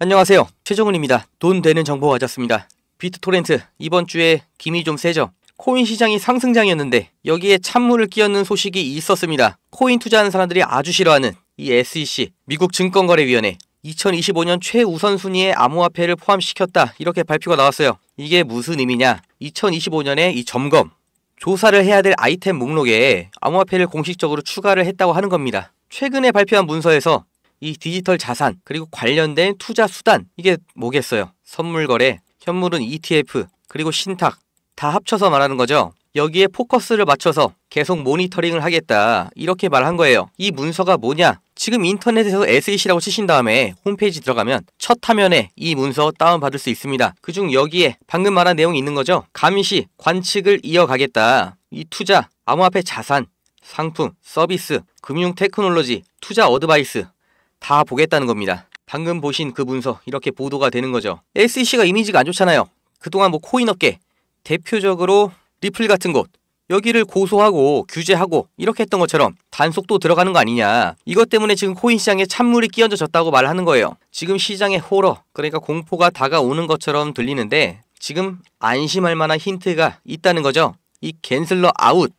안녕하세요. 최종훈입니다. 돈 되는 정보 가졌습니다. 비트토렌트 이번 주에 김이 좀 세죠. 코인 시장이 상승장이었는데 여기에 찬물을 끼얹는 소식이 있었습니다. 코인 투자하는 사람들이 아주 싫어하는 이 SEC 미국 증권거래위원회 2025년 최우선 순위에 암호화폐를 포함시켰다 이렇게 발표가 나왔어요. 이게 무슨 의미냐? 2025년에 이 점검 조사를 해야 될 아이템 목록에 암호화폐를 공식적으로 추가를 했다고 하는 겁니다. 최근에 발표한 문서에서 이 디지털 자산 그리고 관련된 투자 수단 이게 뭐겠어요? 선물 거래, 현물은 ETF 그리고 신탁 다 합쳐서 말하는 거죠. 여기에 포커스를 맞춰서 계속 모니터링을 하겠다 이렇게 말한 거예요. 이 문서가 뭐냐? 지금 인터넷에서 SEC라고 치신 다음에 홈페이지 들어가면 첫 화면에 이 문서 다운받을 수 있습니다. 그중 여기에 방금 말한 내용이 있는 거죠. 감시, 관측을 이어가겠다. 이 투자, 암호화폐 자산, 상품, 서비스, 금융 테크놀로지, 투자 어드바이스, 다 보겠다는 겁니다. 방금 보신 그 문서 이렇게 보도가 되는 거죠. SEC가 이미지가 안 좋잖아요. 그동안 뭐 코인 업계 대표적으로 리플 같은 곳 여기를 고소하고 규제하고 이렇게 했던 것처럼 단속도 들어가는 거 아니냐. 이것 때문에 지금 코인 시장에 찬물이 끼얹어졌다고 말하는 거예요. 지금 시장의 호러 그러니까 공포가 다가오는 것처럼 들리는데 지금 안심할 만한 힌트가 있다는 거죠. 이 갠슬러 아웃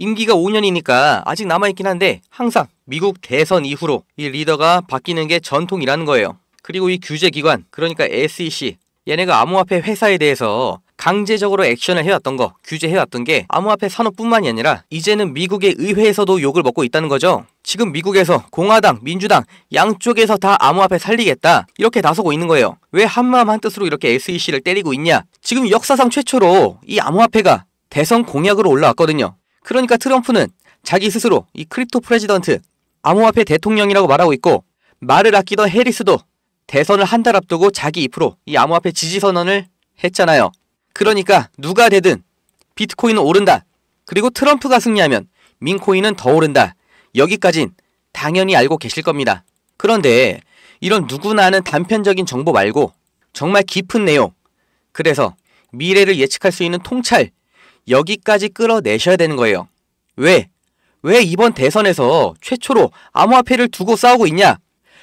임기가 5년이니까 아직 남아있긴 한데 항상 미국 대선 이후로 이 리더가 바뀌는 게 전통이라는 거예요. 그리고 이 규제기관, 그러니까 SEC, 얘네가 암호화폐 회사에 대해서 강제적으로 액션을 해왔던 거, 규제해왔던 게 암호화폐 산업뿐만이 아니라 이제는 미국의 의회에서도 욕을 먹고 있다는 거죠. 지금 미국에서 공화당, 민주당 양쪽에서 다 암호화폐 살리겠다 이렇게 나서고 있는 거예요. 왜 한마음 한뜻으로 이렇게 SEC를 때리고 있냐? 지금 역사상 최초로 이 암호화폐가 대선 공약으로 올라왔거든요. 그러니까 트럼프는 자기 스스로 이 크립토 프레지던트 암호화폐 대통령이라고 말하고 있고 말을 아끼던 해리스도 대선을 한 달 앞두고 자기 입으로 이 암호화폐 지지 선언을 했잖아요. 그러니까 누가 되든 비트코인은 오른다. 그리고 트럼프가 승리하면 민코인은 더 오른다. 여기까진 당연히 알고 계실 겁니다. 그런데 이런 누구나 하는 단편적인 정보 말고 정말 깊은 내용. 그래서 미래를 예측할 수 있는 통찰 여기까지 끌어내셔야 되는 거예요. 왜? 왜 이번 대선에서 최초로 암호화폐를 두고 싸우고 있냐?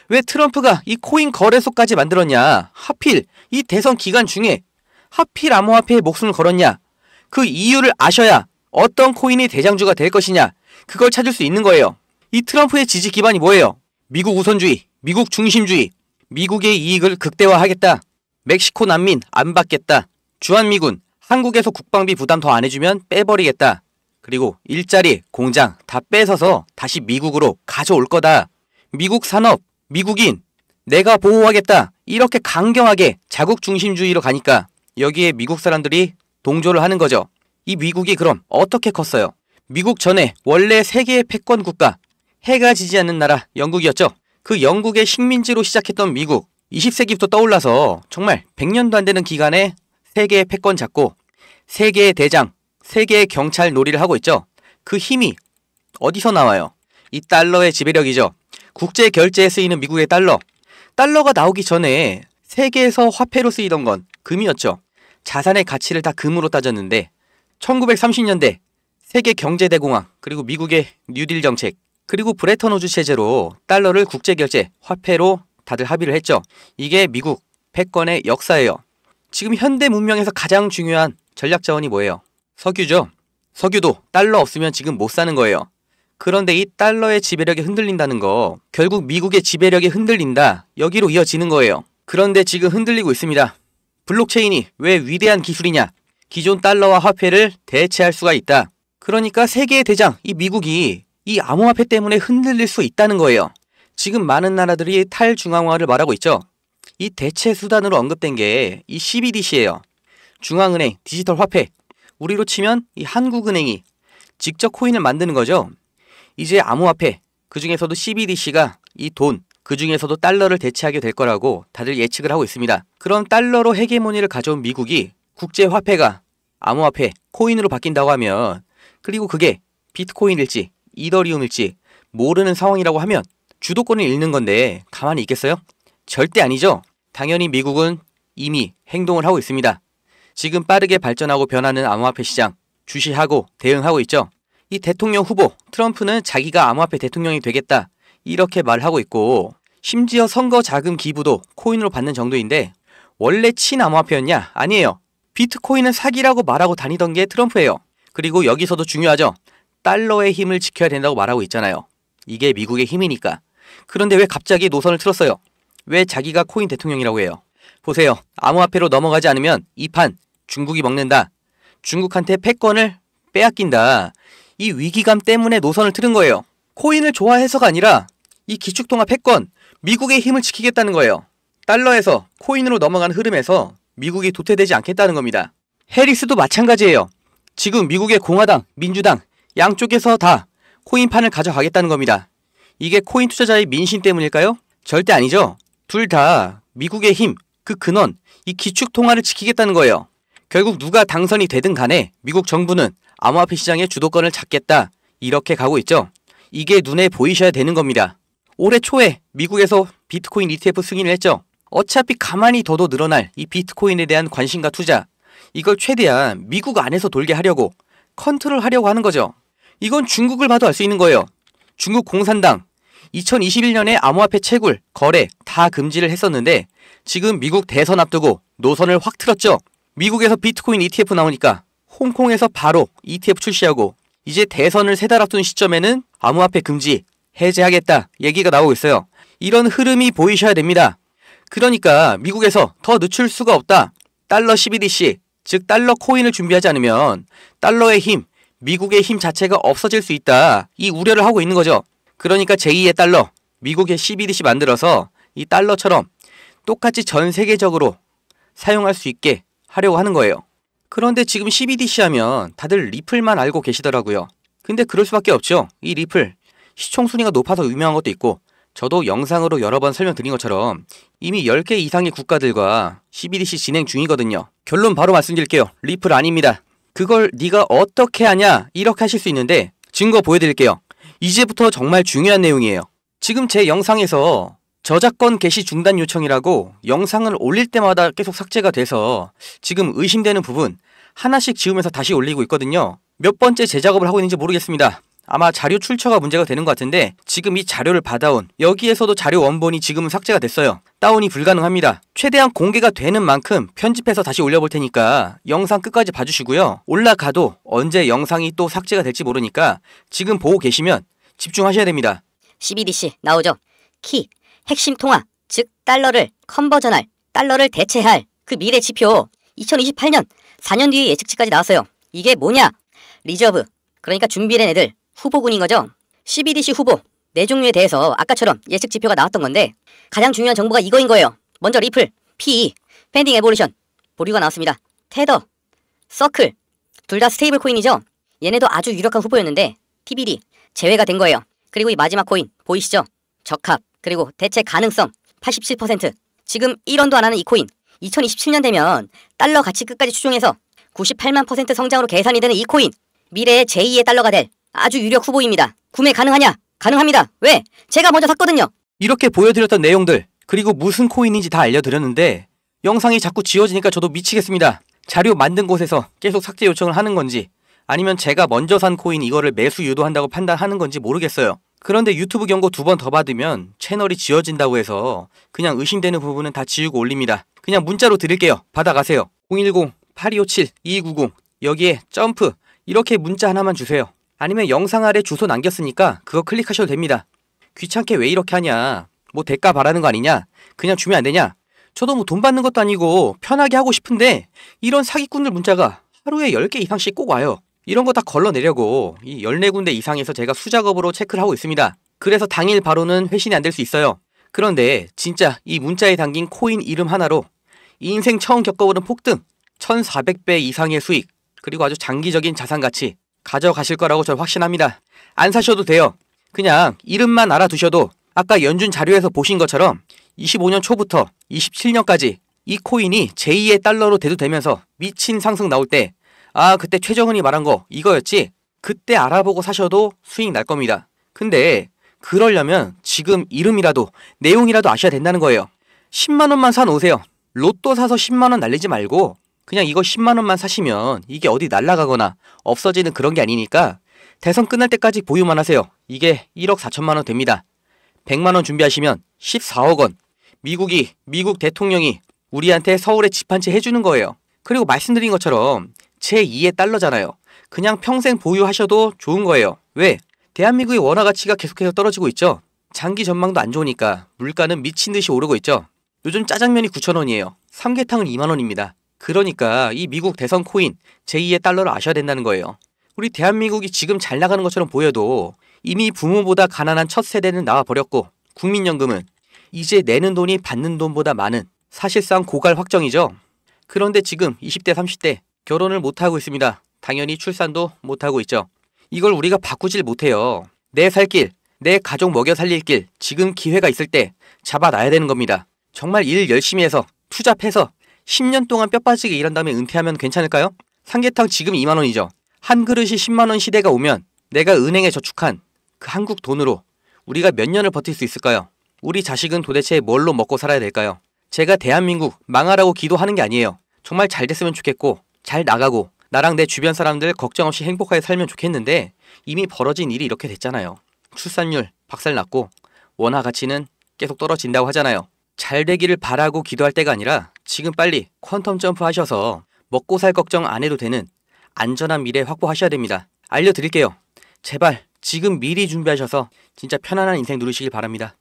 왜 트럼프가 이 코인 거래소까지 만들었냐? 하필 이 대선 기간 중에 하필 암호화폐에 목숨을 걸었냐? 그 이유를 아셔야 어떤 코인이 대장주가 될 것이냐? 그걸 찾을 수 있는 거예요. 이 트럼프의 지지 기반이 뭐예요? 미국 우선주의, 미국 중심주의, 미국의 이익을 극대화하겠다. 멕시코 난민 안 받겠다. 주한미군 한국에서 국방비 부담 더 안 해주면 빼버리겠다. 그리고 일자리, 공장 다 뺏어서 다시 미국으로 가져올 거다. 미국 산업, 미국인, 내가 보호하겠다. 이렇게 강경하게 자국 중심주의로 가니까 여기에 미국 사람들이 동조를 하는 거죠. 이 미국이 그럼 어떻게 컸어요? 미국 전에 원래 세계의 패권 국가, 해가 지지 않는 나라 영국이었죠. 그 영국의 식민지로 시작했던 미국, 20세기부터 떠올라서 정말 100년도 안 되는 기간에 세계의 패권 잡고 세계의 대장, 세계의 경찰 놀이를 하고 있죠. 그 힘이 어디서 나와요? 이 달러의 지배력이죠. 국제 결제에 쓰이는 미국의 달러. 달러가 나오기 전에 세계에서 화폐로 쓰이던 건 금이었죠. 자산의 가치를 다 금으로 따졌는데 1930년대 세계 경제 대공황 그리고 미국의 뉴딜 정책 그리고 브레턴 우즈 체제로 달러를 국제 결제 화폐로 다들 합의를 했죠. 이게 미국 패권의 역사예요. 지금 현대 문명에서 가장 중요한 전략 자원이 뭐예요? 석유죠. 석유도 달러 없으면 지금 못 사는 거예요. 그런데 이 달러의 지배력이 흔들린다는 거 결국 미국의 지배력이 흔들린다 여기로 이어지는 거예요. 그런데 지금 흔들리고 있습니다. 블록체인이 왜 위대한 기술이냐? 기존 달러와 화폐를 대체할 수가 있다. 그러니까 세계의 대장 이 미국이 이 암호화폐 때문에 흔들릴 수 있다는 거예요. 지금 많은 나라들이 탈중앙화를 말하고 있죠. 이 대체 수단으로 언급된 게 이 CBDC예요. 중앙은행 디지털 화폐. 우리로 치면 이 한국은행이 직접 코인을 만드는 거죠. 이제 암호화폐 그 중에서도 CBDC가 이 돈, 그 중에서도 달러를 대체하게 될 거라고 다들 예측을 하고 있습니다. 그럼 달러로 헤게모니를 가져온 미국이 국제화폐가 암호화폐, 코인으로 바뀐다고 하면 그리고 그게 비트코인일지 이더리움일지 모르는 상황이라고 하면 주도권을 잃는 건데 가만히 있겠어요? 절대 아니죠. 당연히 미국은 이미 행동을 하고 있습니다. 지금 빠르게 발전하고 변하는 암호화폐 시장 주시하고 대응하고 있죠. 이 대통령 후보 트럼프는 자기가 암호화폐 대통령이 되겠다 이렇게 말하고 있고 심지어 선거 자금 기부도 코인으로 받는 정도인데 원래 친암호화폐였냐? 아니에요. 비트코인은 사기라고 말하고 다니던 게 트럼프예요. 그리고 여기서도 중요하죠. 달러의 힘을 지켜야 된다고 말하고 있잖아요. 이게 미국의 힘이니까. 그런데 왜 갑자기 노선을 틀었어요? 왜 자기가 코인 대통령이라고 해요. 보세요. 암호화폐로 넘어가지 않으면 이 판 중국이 먹는다. 중국한테 패권을 빼앗긴다. 이 위기감 때문에 노선을 틀은 거예요. 코인을 좋아해서가 아니라 이 기축통화 패권, 미국의 힘을 지키겠다는 거예요. 달러에서 코인으로 넘어간 흐름에서 미국이 도태되지 않겠다는 겁니다. 해리스도 마찬가지예요. 지금 미국의 공화당, 민주당 양쪽에서 다 코인판을 가져가겠다는 겁니다. 이게 코인 투자자의 민심 때문일까요? 절대 아니죠. 둘다 미국의 힘, 그 근원, 이 기축 통화를 지키겠다는 거예요. 결국 누가 당선이 되든 간에 미국 정부는 암호화폐 시장의 주도권을 잡겠다 이렇게 가고 있죠. 이게 눈에 보이셔야 되는 겁니다. 올해 초에 미국에서 비트코인 ETF 승인을 했죠. 어차피 가만히 더도 늘어날 이 비트코인에 대한 관심과 투자 이걸 최대한 미국 안에서 돌게 하려고 컨트롤 하려고 하는 거죠. 이건 중국을 봐도 알 수 있는 거예요. 중국 공산당 2021년에 암호화폐 채굴, 거래 다 금지를 했었는데 지금 미국 대선 앞두고 노선을 확 틀었죠. 미국에서 비트코인 ETF 나오니까 홍콩에서 바로 ETF 출시하고 이제 대선을 세 달 앞둔 시점에는 암호화폐 금지 해제하겠다 얘기가 나오고 있어요. 이런 흐름이 보이셔야 됩니다. 그러니까 미국에서 더 늦출 수가 없다. 달러 CBDC, 즉 달러 코인을 준비하지 않으면 달러의 힘, 미국의 힘 자체가 없어질 수 있다. 이 우려를 하고 있는 거죠. 그러니까 제2의 달러, 미국의 CBDC 만들어서 이 달러처럼 똑같이 전 세계적으로 사용할 수 있게 하려고 하는 거예요. 그런데 지금 CBDC 하면 다들 리플만 알고 계시더라고요. 근데 그럴 수밖에 없죠. 이 리플 시청 순위가 높아서 유명한 것도 있고 저도 영상으로 여러 번 설명드린 것처럼 이미 10개 이상의 국가들과 CBDC 진행 중이거든요. 결론 바로 말씀드릴게요. 리플 아닙니다. 그걸 네가 어떻게 하냐 이렇게 하실 수 있는데 증거 보여드릴게요. 이제부터 정말 중요한 내용이에요. 지금 제 영상에서 저작권 개시 중단 요청이라고 영상을 올릴 때마다 계속 삭제가 돼서 지금 의심되는 부분 하나씩 지우면서 다시 올리고 있거든요. 몇 번째 제작업을 하고 있는지 모르겠습니다. 아마 자료 출처가 문제가 되는 것 같은데 지금 이 자료를 받아온 여기에서도 자료 원본이 지금은 삭제가 됐어요. 다운이 불가능합니다. 최대한 공개가 되는 만큼 편집해서 다시 올려볼 테니까 영상 끝까지 봐주시고요. 올라가도 언제 영상이 또 삭제가 될지 모르니까 지금 보고 계시면 집중하셔야 됩니다. CBDC 나오죠. 키, 핵심 통화, 즉 달러를 컨버전할, 달러를 대체할 그 미래 지표 2028년 4년 뒤 예측치까지 나왔어요. 이게 뭐냐? 리저브, 그러니까 준비된 애들 후보군인 거죠. CBDC 후보 네 종류에 대해서 아까처럼 예측 지표가 나왔던 건데 가장 중요한 정보가 이거인 거예요. 먼저 리플, PE, 펜딩 에볼루션 보류가 나왔습니다. 테더, 서클 둘 다 스테이블 코인이죠. 얘네도 아주 유력한 후보였는데 TBD 제외가 된 거예요. 그리고 이 마지막 코인 보이시죠? 적합 그리고 대체 가능성 87% 지금 1원도 안 하는 이 코인 2027년 되면 달러 가치 끝까지 추종해서 98만 퍼센트 성장으로 계산이 되는 이 코인 미래의 제2의 달러가 될 아주 유력 후보입니다. 구매 가능하냐? 가능합니다. 왜? 제가 먼저 샀거든요. 이렇게 보여드렸던 내용들 그리고 무슨 코인인지 다 알려드렸는데 영상이 자꾸 지워지니까 저도 미치겠습니다. 자료 만든 곳에서 계속 삭제 요청을 하는 건지 아니면 제가 먼저 산 코인 이거를 매수 유도한다고 판단하는 건지 모르겠어요. 그런데 유튜브 경고 두 번 더 받으면 채널이 지워진다고 해서 그냥 의심되는 부분은 다 지우고 올립니다. 그냥 문자로 드릴게요. 받아가세요. 010-8257-2290 여기에 점프 이렇게 문자 하나만 주세요. 아니면 영상 아래 주소 남겼으니까 그거 클릭하셔도 됩니다. 귀찮게 왜 이렇게 하냐? 뭐 대가 바라는 거 아니냐? 그냥 주면 안 되냐? 저도 뭐 돈 받는 것도 아니고 편하게 하고 싶은데 이런 사기꾼들 문자가 하루에 10개 이상씩 꼭 와요. 이런 거 다 걸러내려고 이 14군데 이상에서 제가 수작업으로 체크를 하고 있습니다. 그래서 당일 바로는 회신이 안 될 수 있어요. 그런데 진짜 이 문자에 담긴 코인 이름 하나로 인생 처음 겪어보는 폭등, 1400배 이상의 수익, 그리고 아주 장기적인 자산 가치, 가져가실 거라고 저 확신합니다. 안 사셔도 돼요. 그냥 이름만 알아두셔도 아까 연준 자료에서 보신 것처럼 25년 초부터 27년까지 이 코인이 제2의 달러로 대두되면서 미친 상승 나올 때 아, 그때 최정은이 말한 거 이거였지? 그때 알아보고 사셔도 수익 날 겁니다. 근데 그러려면 지금 이름이라도 내용이라도 아셔야 된다는 거예요. 10만원만 사놓으세요. 로또 사서 10만원 날리지 말고 그냥 이거 10만원만 사시면 이게 어디 날라가거나 없어지는 그런 게 아니니까 대선 끝날 때까지 보유만 하세요. 이게 1억 4천만원 됩니다. 100만원 준비하시면 14억원. 미국이, 미국 대통령이 우리한테 서울에 집 한 채 해주는 거예요. 그리고 말씀드린 것처럼 제2의 달러잖아요. 그냥 평생 보유하셔도 좋은 거예요. 왜? 대한민국의 원화 가치가 계속해서 떨어지고 있죠. 장기 전망도 안 좋으니까 물가는 미친 듯이 오르고 있죠. 요즘 짜장면이 9천원이에요 삼계탕은 2만원입니다. 그러니까 이 미국 대선 코인 제2의 달러를 아셔야 된다는 거예요. 우리 대한민국이 지금 잘 나가는 것처럼 보여도 이미 부모보다 가난한 첫 세대는 나와버렸고 국민연금은 이제 내는 돈이 받는 돈보다 많은 사실상 고갈 확정이죠. 그런데 지금 20대 30대 결혼을 못하고 있습니다. 당연히 출산도 못하고 있죠. 이걸 우리가 바꾸질 못해요. 내 살 길, 내 가족 먹여 살릴 길, 지금 기회가 있을 때 잡아놔야 되는 겁니다. 정말 일 열심히 해서 투잡해서 10년 동안 뼈빠지게 일한 다음에 은퇴하면 괜찮을까요? 삼계탕 지금 2만원이죠. 한 그릇이 10만원 시대가 오면 내가 은행에 저축한 그 한국 돈으로 우리가 몇 년을 버틸 수 있을까요? 우리 자식은 도대체 뭘로 먹고 살아야 될까요? 제가 대한민국 망하라고 기도하는 게 아니에요. 정말 잘 됐으면 좋겠고, 잘 나가고, 나랑 내 주변 사람들 걱정 없이 행복하게 살면 좋겠는데, 이미 벌어진 일이 이렇게 됐잖아요. 출산율 박살났고, 원화 가치는 계속 떨어진다고 하잖아요. 잘 되기를 바라고 기도할 때가 아니라 지금 빨리 퀀텀 점프 하셔서 먹고 살 걱정 안 해도 되는 안전한 미래 확보하셔야 됩니다. 알려드릴게요. 제발 지금 미리 준비하셔서 진짜 편안한 인생 누리시길 바랍니다.